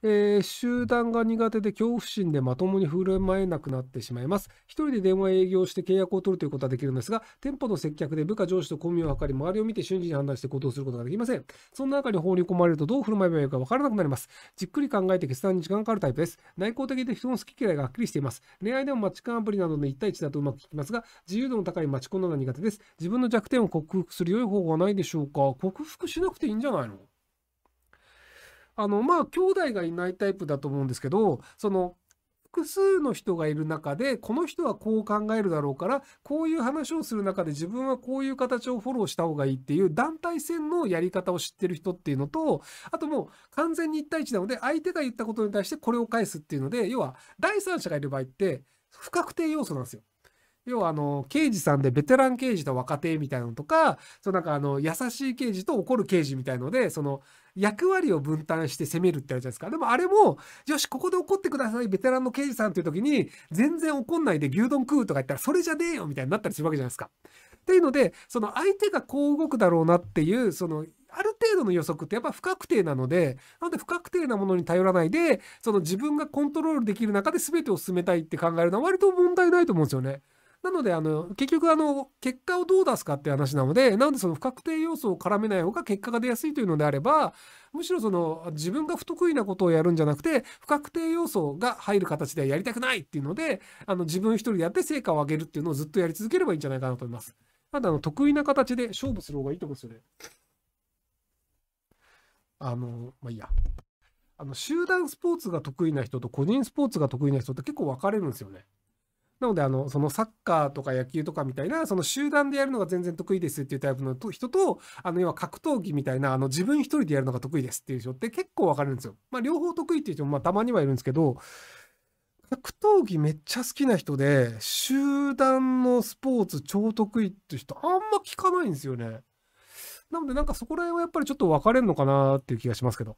えー、集団が苦手で恐怖心でまともに振る舞えなくなってしまいます。一人で電話営業して契約を取るということはできるんですが、店舗の接客で部下上司とコミュを図り、周りを見て瞬時に判断して行動することができません。そんな中に放り込まれるとどう振る舞えばよいかわからなくなります。じっくり考えて決断に時間がかかるタイプです。内向的で人の好き嫌いがはっきりしています。恋愛でもマッチカンアプリなどの1対1だとうまくいきますが、自由度の高いマチコンなど苦手です。自分の弱点を克服する良い方法はないでしょうか克服しなくていいんじゃないのあの、まあ、兄弟がいないタイプだと思うんですけど、その、複数の人がいる中で、この人はこう考えるだろうから、こういう話をする中で自分はこういう形をフォローした方がいいっていう団体戦のやり方を知ってる人っていうのと、あともう完全に1対1なので、相手が言ったことに対してこれを返すっていうので、要は第三者がいる場合って、不確定要素なんですよ。要はあの刑事さんでベテラン刑事と若手みたいなのとかそのなんかあの優しい刑事と怒る刑事みたいのでその役割を分担して攻めるってあるじゃないですかでもあれもよしここで怒ってくださいベテランの刑事さんっていう時に全然怒んないで牛丼食うとか言ったらそれじゃねえよみたいになったりするわけじゃないですか。っていうのでその相手がこう動くだろうなっていうそのある程度の予測ってやっぱ不確定なので、なので不確定なものに頼らないで、その自分がコントロールできる中で全てを進めたいって考えるのは割と問題ないと思うんですよね。なのであの結局あの結果をどう出すかって話なのでなのでその不確定要素を絡めない方が結果が出やすいというのであればむしろその自分が不得意なことをやるんじゃなくて不確定要素が入る形でやりたくないっていうのであの自分一人でやって成果を上げるっていうのをずっとやり続ければいいんじゃないかなと思います。ただあの得意な形で勝負する方がいいと思うんですよね。あのまあいいや。あの集団スポーツが得意な人と個人スポーツが得意な人って結構分かれるんですよね。なのであのそのサッカーとか野球とかみたいなその集団でやるのが全然得意ですっていうタイプの人とあの要は格闘技みたいなあの自分一人でやるのが得意ですっていう人って結構分かるんですよ。まあ、両方得意っていう人もまあたまにはいるんですけど格闘技めっちゃ好きな人で集団のスポーツ超得意って人あんま聞かないんですよね。なのでなんかそこら辺はやっぱりちょっと分かれるのかなっていう気がしますけど。